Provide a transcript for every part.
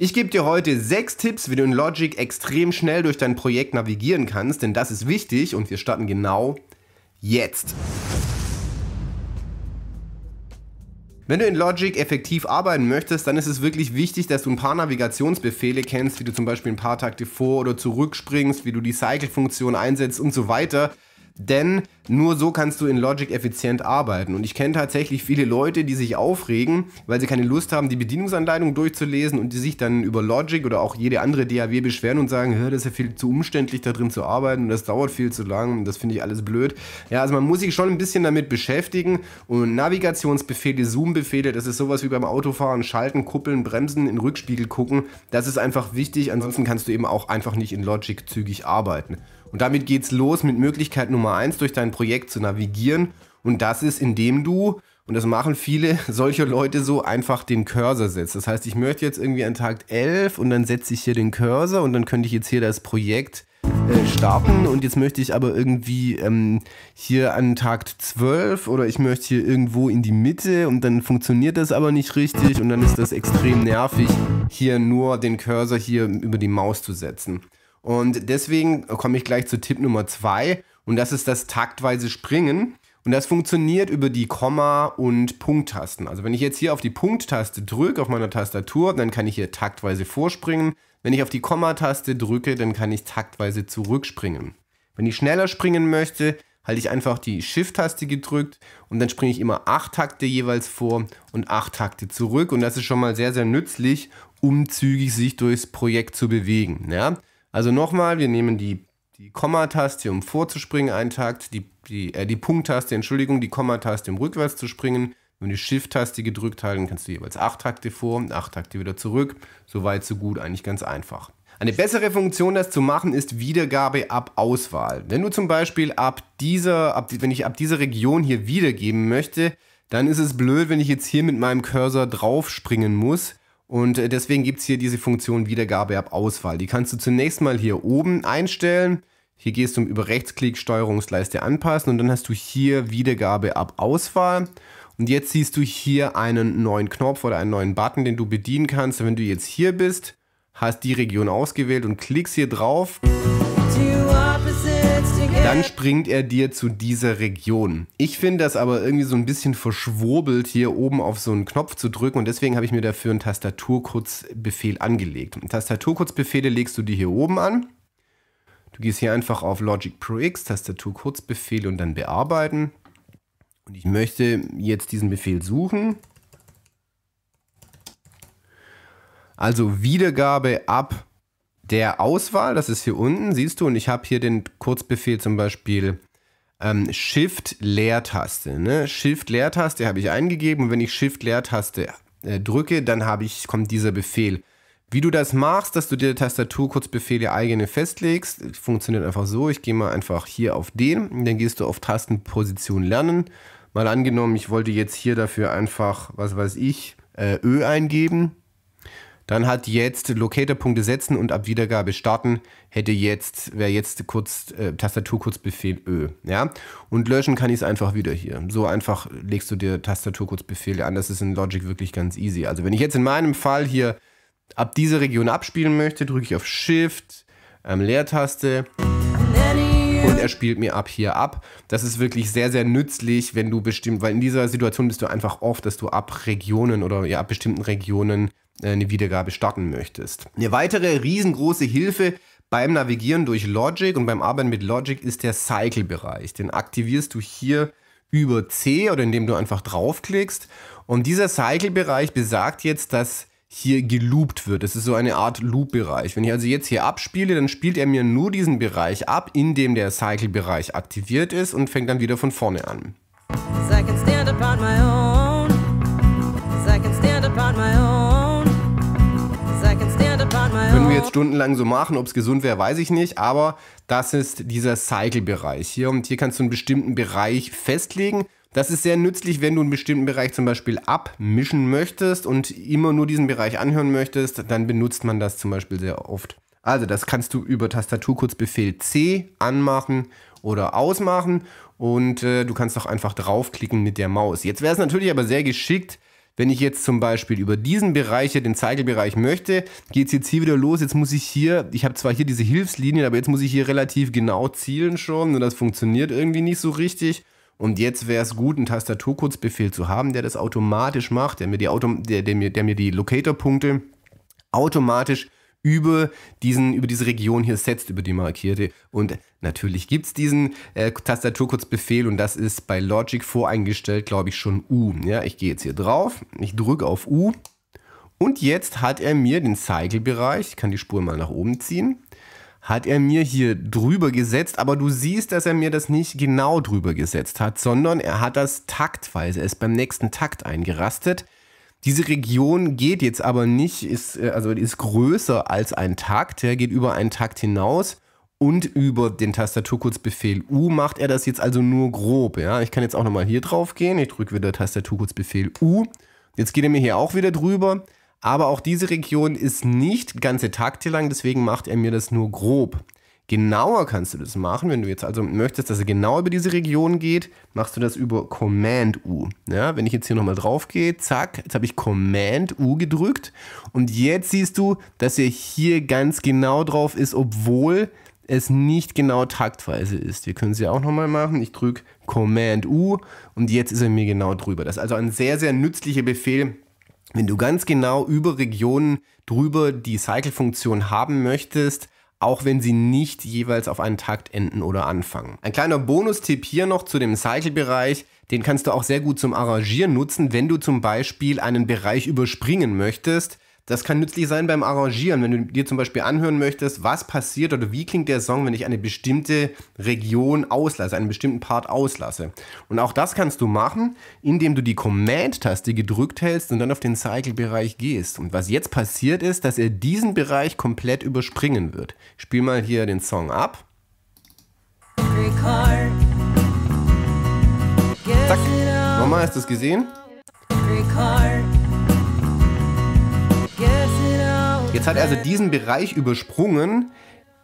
Ich gebe dir heute sechs Tipps, wie du in Logic extrem schnell durch dein Projekt navigieren kannst, denn das ist wichtig und wir starten genau jetzt. Wenn du in Logic effektiv arbeiten möchtest, dann ist es wirklich wichtig, dass du ein paar Navigationsbefehle kennst, wie du zum Beispiel ein paar Takte vor- oder zurückspringst, wie du die Cycle-Funktion einsetzt und so weiter. Denn nur so kannst du in Logic effizient arbeiten. Und ich kenne tatsächlich viele Leute, die sich aufregen, weil sie keine Lust haben, die Bedienungsanleitung durchzulesen und die sich dann über Logic oder auch jede andere DAW beschweren und sagen, das ist ja viel zu umständlich, da drin zu arbeiten und das dauert viel zu lang und das finde ich alles blöd. Ja, also man muss sich schon ein bisschen damit beschäftigen und Navigationsbefehle, Zoombefehle, das ist sowas wie beim Autofahren, Schalten, Kuppeln, Bremsen, in Rückspiegel gucken. Das ist einfach wichtig, ansonsten kannst du eben auch einfach nicht in Logic zügig arbeiten. Und damit geht's los mit Möglichkeit Nummer eins durch dein Projekt zu navigieren. Und das ist, indem du, und das machen viele solcher Leute so, einfach den Cursor setzt. Das heißt, ich möchte jetzt irgendwie an Tag 11 und dann setze ich hier den Cursor und dann könnte ich jetzt hier das Projekt äh, starten und jetzt möchte ich aber irgendwie ähm, hier an Tag 12 oder ich möchte hier irgendwo in die Mitte und dann funktioniert das aber nicht richtig und dann ist das extrem nervig, hier nur den Cursor hier über die Maus zu setzen. Und deswegen komme ich gleich zu Tipp Nummer zwei und das ist das taktweise Springen. Und das funktioniert über die Komma- und Punkttasten. Also wenn ich jetzt hier auf die Punkttaste drücke auf meiner Tastatur, dann kann ich hier taktweise vorspringen. Wenn ich auf die Komma-Taste drücke, dann kann ich taktweise zurückspringen. Wenn ich schneller springen möchte, halte ich einfach die Shift-Taste gedrückt und dann springe ich immer acht Takte jeweils vor und acht Takte zurück. Und das ist schon mal sehr, sehr nützlich, um zügig sich durchs Projekt zu bewegen. Ja? Also nochmal, wir nehmen die, die Komma-Taste, um vorzuspringen, einen Takt, die, die, äh, die Punkt-Taste, Entschuldigung, die Komma-Taste, um rückwärts zu springen. Wenn du die Shift-Taste gedrückt halten, kannst du jeweils 8 Takte vor und 8 Takte wieder zurück. So weit, so gut, eigentlich ganz einfach. Eine bessere Funktion, das zu machen, ist Wiedergabe ab Auswahl. Wenn du zum Beispiel ab dieser, ab, wenn ich ab dieser Region hier wiedergeben möchte, dann ist es blöd, wenn ich jetzt hier mit meinem Cursor drauf springen muss, und äh, deswegen gibt es hier diese Funktion Wiedergabe ab Auswahl. Die kannst du zunächst mal hier oben einstellen. Hier gehst du über Rechtsklick Steuerungsleiste anpassen und dann hast du hier Wiedergabe ab Auswahl. Und jetzt siehst du hier einen neuen Knopf oder einen neuen Button, den du bedienen kannst. Wenn du jetzt hier bist, hast die Region ausgewählt und klickst hier drauf dann springt er dir zu dieser Region. Ich finde das aber irgendwie so ein bisschen verschwurbelt, hier oben auf so einen Knopf zu drücken und deswegen habe ich mir dafür einen Tastaturkurzbefehl angelegt. Tastaturkurzbefehle legst du dir hier oben an. Du gehst hier einfach auf Logic Pro X, Tastaturkurzbefehl und dann bearbeiten. Und ich möchte jetzt diesen Befehl suchen. Also Wiedergabe ab der Auswahl, das ist hier unten, siehst du, und ich habe hier den Kurzbefehl zum Beispiel ähm, Shift-Leertaste. Ne? Shift-Leertaste habe ich eingegeben und wenn ich Shift-Leertaste äh, drücke, dann ich, kommt dieser Befehl. Wie du das machst, dass du dir Tastatur Tastaturkurzbefehle eigene festlegst, funktioniert einfach so. Ich gehe mal einfach hier auf den, und dann gehst du auf Tastenposition lernen. Mal angenommen, ich wollte jetzt hier dafür einfach, was weiß ich, äh, Ö eingeben. Dann hat jetzt Locator-Punkte setzen und ab Wiedergabe starten, hätte jetzt, wäre jetzt kurz äh, Tastaturkurzbefehl Ö. Ja? Und löschen kann ich es einfach wieder hier. So einfach legst du dir Tastaturkurzbefehle an. Das ist in Logic wirklich ganz easy. Also wenn ich jetzt in meinem Fall hier ab dieser Region abspielen möchte, drücke ich auf Shift, ähm, Leertaste und er spielt mir ab hier ab. Das ist wirklich sehr, sehr nützlich, wenn du bestimmt, weil in dieser Situation bist du einfach oft, dass du ab Regionen oder ja, ab bestimmten Regionen äh, eine Wiedergabe starten möchtest. Eine weitere riesengroße Hilfe beim Navigieren durch Logic und beim Arbeiten mit Logic ist der Cycle-Bereich. Den aktivierst du hier über C oder indem du einfach draufklickst. Und dieser Cycle-Bereich besagt jetzt, dass hier geloopt wird. Das ist so eine Art Loop-Bereich. Wenn ich also jetzt hier abspiele, dann spielt er mir nur diesen Bereich ab, in dem der Cycle-Bereich aktiviert ist und fängt dann wieder von vorne an. So jetzt stundenlang so machen. Ob es gesund wäre, weiß ich nicht. Aber das ist dieser Cycle-Bereich hier. Und hier kannst du einen bestimmten Bereich festlegen. Das ist sehr nützlich, wenn du einen bestimmten Bereich zum Beispiel abmischen möchtest und immer nur diesen Bereich anhören möchtest, dann benutzt man das zum Beispiel sehr oft. Also das kannst du über Tastaturkurzbefehl C anmachen oder ausmachen und äh, du kannst auch einfach draufklicken mit der Maus. Jetzt wäre es natürlich aber sehr geschickt, wenn ich jetzt zum Beispiel über diesen Bereich hier, den Zeigelbereich möchte, geht es jetzt hier wieder los. Jetzt muss ich hier, ich habe zwar hier diese Hilfslinien, aber jetzt muss ich hier relativ genau zielen schon und das funktioniert irgendwie nicht so richtig. Und jetzt wäre es gut, einen Tastaturkurzbefehl zu haben, der das automatisch macht, der mir die, Auto, der, der mir, der mir die Locator-Punkte automatisch über, diesen, über diese Region hier setzt, über die markierte. Und natürlich gibt es diesen äh, Tastaturkurzbefehl und das ist bei Logic voreingestellt, glaube ich, schon U. Ja, ich gehe jetzt hier drauf, ich drücke auf U und jetzt hat er mir den Cycle-Bereich, ich kann die Spur mal nach oben ziehen, hat er mir hier drüber gesetzt, aber du siehst, dass er mir das nicht genau drüber gesetzt hat, sondern er hat das taktweise, er ist beim nächsten Takt eingerastet. Diese Region geht jetzt aber nicht, ist, äh, also ist größer als ein Takt, er geht über einen Takt hinaus und über den Tastaturkurzbefehl U macht er das jetzt also nur grob. Ja? Ich kann jetzt auch nochmal hier drauf gehen, ich drücke wieder Tastaturkurzbefehl U. Jetzt geht er mir hier auch wieder drüber, aber auch diese Region ist nicht ganze Takte lang, deswegen macht er mir das nur grob. Genauer kannst du das machen, wenn du jetzt also möchtest, dass er genau über diese Region geht, machst du das über Command U. Ja, wenn ich jetzt hier nochmal drauf gehe, zack, jetzt habe ich Command U gedrückt und jetzt siehst du, dass er hier ganz genau drauf ist, obwohl es nicht genau taktweise ist. Wir können es ja auch nochmal machen. Ich drücke Command U und jetzt ist er mir genau drüber. Das ist also ein sehr, sehr nützlicher Befehl, wenn du ganz genau über Regionen drüber die Cycle-Funktion haben möchtest, auch wenn sie nicht jeweils auf einen Takt enden oder anfangen. Ein kleiner Bonustipp hier noch zu dem Cycle-Bereich. Den kannst du auch sehr gut zum Arrangieren nutzen, wenn du zum Beispiel einen Bereich überspringen möchtest das kann nützlich sein beim Arrangieren, wenn du dir zum Beispiel anhören möchtest, was passiert oder wie klingt der Song, wenn ich eine bestimmte Region auslasse, einen bestimmten Part auslasse. Und auch das kannst du machen, indem du die Command-Taste gedrückt hältst und dann auf den Cycle-Bereich gehst. Und was jetzt passiert ist, dass er diesen Bereich komplett überspringen wird. Ich spiel mal hier den Song ab. Zack. Nochmal, hast du es gesehen? Record. Jetzt hat er also diesen Bereich übersprungen,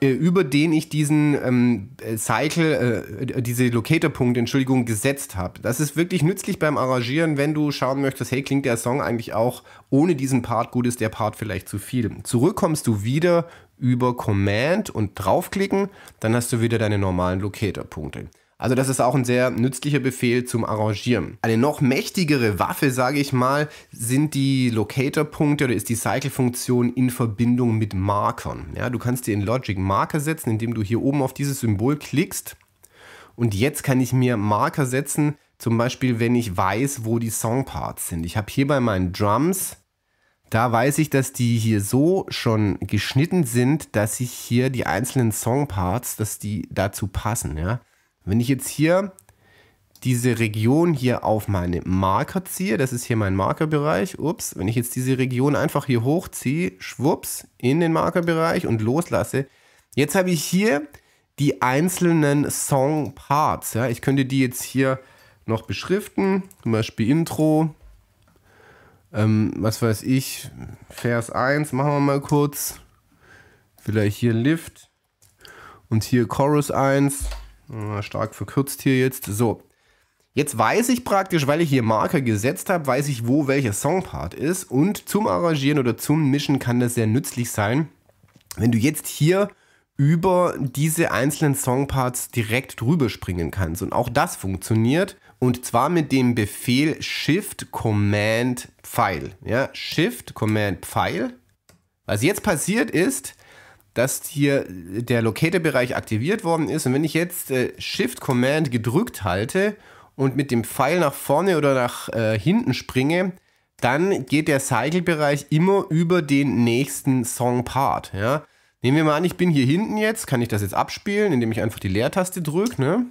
äh, über den ich diesen ähm, äh, Cycle, äh, diese locator punkte Entschuldigung, gesetzt habe. Das ist wirklich nützlich beim Arrangieren, wenn du schauen möchtest, hey, klingt der Song eigentlich auch ohne diesen Part gut, ist der Part vielleicht zu viel. Zurück kommst du wieder über Command und draufklicken, dann hast du wieder deine normalen Locator-Punkte. Also das ist auch ein sehr nützlicher Befehl zum Arrangieren. Eine noch mächtigere Waffe, sage ich mal, sind die Locator-Punkte oder ist die Cycle-Funktion in Verbindung mit Markern. Ja, du kannst dir in Logic Marker setzen, indem du hier oben auf dieses Symbol klickst. Und jetzt kann ich mir Marker setzen, zum Beispiel wenn ich weiß, wo die Songparts sind. Ich habe hier bei meinen Drums da weiß ich, dass die hier so schon geschnitten sind, dass ich hier die einzelnen Songparts, dass die dazu passen. Ja? Wenn ich jetzt hier diese Region hier auf meine Marker ziehe, das ist hier mein Markerbereich, ups, wenn ich jetzt diese Region einfach hier hochziehe, schwupps, in den Markerbereich und loslasse, jetzt habe ich hier die einzelnen Songparts. Ja. Ich könnte die jetzt hier noch beschriften, zum Beispiel Intro, ähm, was weiß ich, Vers 1, machen wir mal kurz, vielleicht hier Lift und hier Chorus 1 Stark verkürzt hier jetzt. So. Jetzt weiß ich praktisch, weil ich hier Marker gesetzt habe, weiß ich, wo welcher Songpart ist. Und zum Arrangieren oder zum Mischen kann das sehr nützlich sein, wenn du jetzt hier über diese einzelnen Songparts direkt drüber springen kannst. Und auch das funktioniert. Und zwar mit dem Befehl Shift Command Pfeil. Ja, Shift Command Pfeil. Was jetzt passiert ist, dass hier äh, der Locator-Bereich aktiviert worden ist. Und wenn ich jetzt äh, Shift-Command gedrückt halte und mit dem Pfeil nach vorne oder nach äh, hinten springe, dann geht der Cycle-Bereich immer über den nächsten Song-Part. Ja? Nehmen wir mal an, ich bin hier hinten jetzt, kann ich das jetzt abspielen, indem ich einfach die Leertaste drücke. Ne?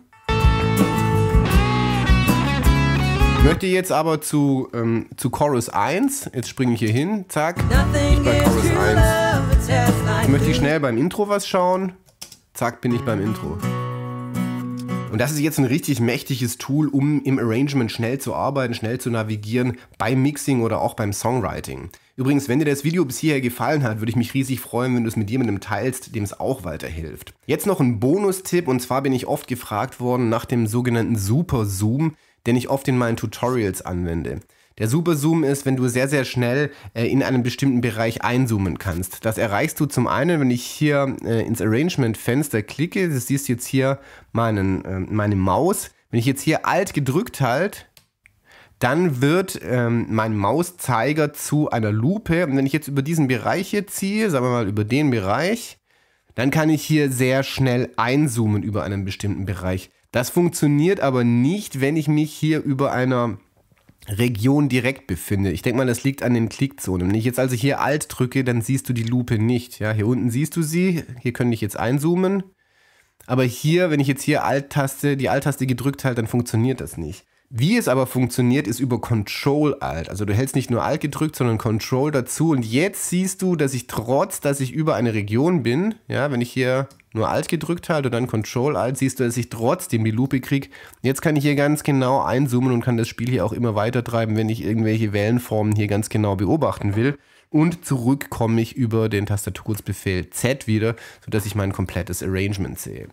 möchte jetzt aber zu, ähm, zu Chorus 1. Jetzt springe ich hier hin. Zack. Ich bei Chorus 1. Jetzt möchte ich schnell beim Intro was schauen. Zack, bin ich beim Intro. Und das ist jetzt ein richtig mächtiges Tool, um im Arrangement schnell zu arbeiten, schnell zu navigieren, beim Mixing oder auch beim Songwriting. Übrigens, wenn dir das Video bis hierher gefallen hat, würde ich mich riesig freuen, wenn du es mit jemandem teilst, dem es auch weiterhilft. Jetzt noch ein Bonus-Tipp und zwar bin ich oft gefragt worden nach dem sogenannten Super Zoom den ich oft in meinen Tutorials anwende. Der Superzoom ist, wenn du sehr, sehr schnell äh, in einen bestimmten Bereich einzoomen kannst. Das erreichst du zum einen, wenn ich hier äh, ins Arrangement-Fenster klicke. Du siehst jetzt hier meinen, äh, meine Maus. Wenn ich jetzt hier Alt gedrückt halte, dann wird ähm, mein Mauszeiger zu einer Lupe. Und wenn ich jetzt über diesen Bereich hier ziehe, sagen wir mal über den Bereich, dann kann ich hier sehr schnell einzoomen über einen bestimmten Bereich. Das funktioniert aber nicht, wenn ich mich hier über einer Region direkt befinde. Ich denke mal, das liegt an den Klickzonen. Wenn ich jetzt also hier Alt drücke, dann siehst du die Lupe nicht. Ja, hier unten siehst du sie, hier könnte ich jetzt einzoomen. Aber hier, wenn ich jetzt hier Alt-Taste, die Alt-Taste gedrückt halte, dann funktioniert das nicht. Wie es aber funktioniert, ist über Control Alt. Also du hältst nicht nur Alt gedrückt, sondern Control dazu. Und jetzt siehst du, dass ich trotz, dass ich über eine Region bin, ja, wenn ich hier nur Alt gedrückt halte und dann Control Alt, siehst du, dass ich trotzdem die Lupe kriege. Jetzt kann ich hier ganz genau einzoomen und kann das Spiel hier auch immer weiter treiben, wenn ich irgendwelche Wellenformen hier ganz genau beobachten will. Und zurück komme ich über den Tastaturbefehl Z wieder, sodass ich mein komplettes Arrangement sehe.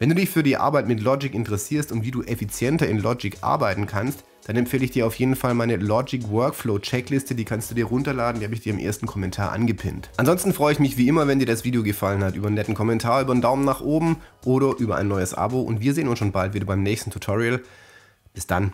Wenn du dich für die Arbeit mit Logic interessierst und wie du effizienter in Logic arbeiten kannst, dann empfehle ich dir auf jeden Fall meine Logic Workflow Checkliste, die kannst du dir runterladen, die habe ich dir im ersten Kommentar angepinnt. Ansonsten freue ich mich wie immer, wenn dir das Video gefallen hat, über einen netten Kommentar, über einen Daumen nach oben oder über ein neues Abo und wir sehen uns schon bald wieder beim nächsten Tutorial. Bis dann.